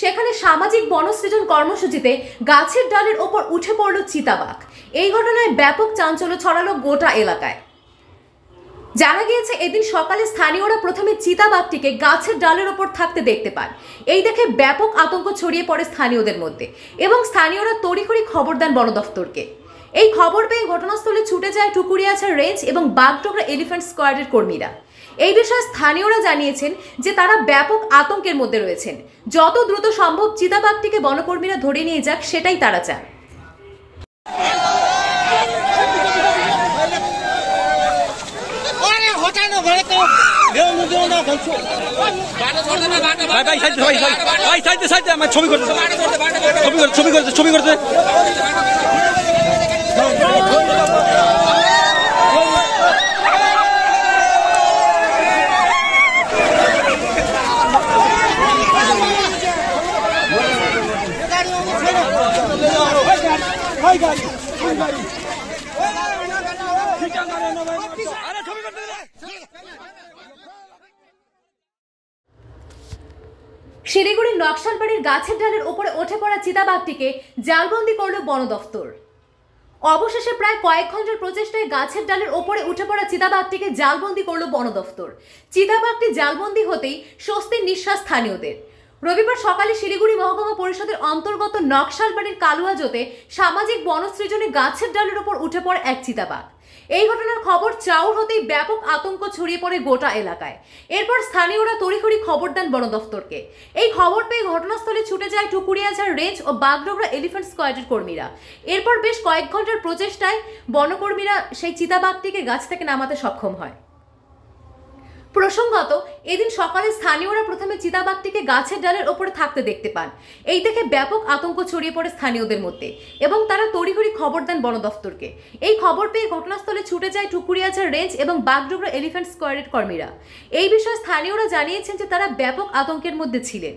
সেখানে সামাজিক বনসৃজন কর্মসূচিতে গাছের ডালের ওপর উঠে পড়ল চিতাবাঘ এই ঘটনায় ব্যাপক চাঞ্চল্য ছড়ালো গোটা এলাকায় জানা গিয়েছে এদিন সকালে স্থানীয়রা প্রথমে চিতাবাঘটিকে গাছের ডালের ওপর থাকতে দেখতে পান এই দেখে ব্যাপক আতঙ্ক ছড়িয়ে পড়ে স্থানীয়দের মধ্যে এবং স্থানীয়রা তড়িঘড়ি খবর দেন বন দফতরকে এই খবর পেয়ে ঘটনাস্থলে ছুটে যায় টুকুরিয়াছা রেঞ্জ এবং বাগডোগরা এলিফ্যান্ট স্কোয়াডের কর্মীরা এই বিষয়ে স্থানীয়রা জানিয়েছেন যে তারা ব্যাপক আতঙ্কের মধ্যে রয়েছেন যত দ্রুত সম্ভব চিতাবাঘটিকে বনকর্মীরা ধরে নিয়ে যাক সেটাই তারা চান ছবি করতে ছবি করতে ছবি করতে ছবি করতে শিলিগুড়ির নকশালবাড়ির গাছের ডালের ওপরে ওঠে পড়া চিতাবাঘটিকে জালবন্দি করল বন দফতর অবশেষে প্রায় কয়েক ঘন্টার প্রচেষ্টায় গাছের ডালের ওপরে উঠে পড়া চিতাবাঘটিকে জালবন্দি করল বন দফতর চিতাবাঘটি জালবন্দি হতেই স্বস্তির নিঃশ্বাস স্থানীয়দের রবিবার সকালে শিলিগুড়ি মহকুমা পরিষদের অন্তর্গত নকশালবাড়ির কালুয়াজোতে সামাজিক বনসৃজনে গাছের ডালের ওপর উঠে পড়ে এক চিতাবাঘ এই ঘটনার খবর চাউর হতেই ব্যাপক আতঙ্ক ছড়িয়ে পড়ে গোটা এলাকায় এরপর স্থানীয়রা তড়িঘড়ি খবর দেন বন দফতরকে এই খবর পেয়ে ঘটনাস্থলে ছুটে যায় টুকুরিয়াঝাড় রেঞ্জ ও বাগডোগরা এলিফ্যান্ট স্কোয়াডের কর্মীরা এরপর বেশ কয়েক ঘন্টার প্রচেষ্টায় বনকর্মীরা সেই চিতাবাঘটিকে গাছ থেকে নামাতে সক্ষম হয় প্রসঙ্গত এদিন সকালে স্থানীয়রা প্রথমে চিতাবাঘটিকে গাছের ডালের ওপরে থাকতে দেখতে পান এই দেখে ব্যাপক আতঙ্ক ছড়িয়ে পড়ে স্থানীয়দের মধ্যে এবং তারা তড়িঘড়ি খবর দেন বন দফতরকে এই খবর পেয়ে ঘটনাস্থলে ছুটে যায় টুকুরিয়াঝার রেঞ্জ এবং বাঘডুগড়া এলিফ্যান্ট স্কোয়ারের কর্মীরা এই বিষয়ে স্থানীয়রা জানিয়েছেন যে তারা ব্যাপক আতঙ্কের মধ্যে ছিলেন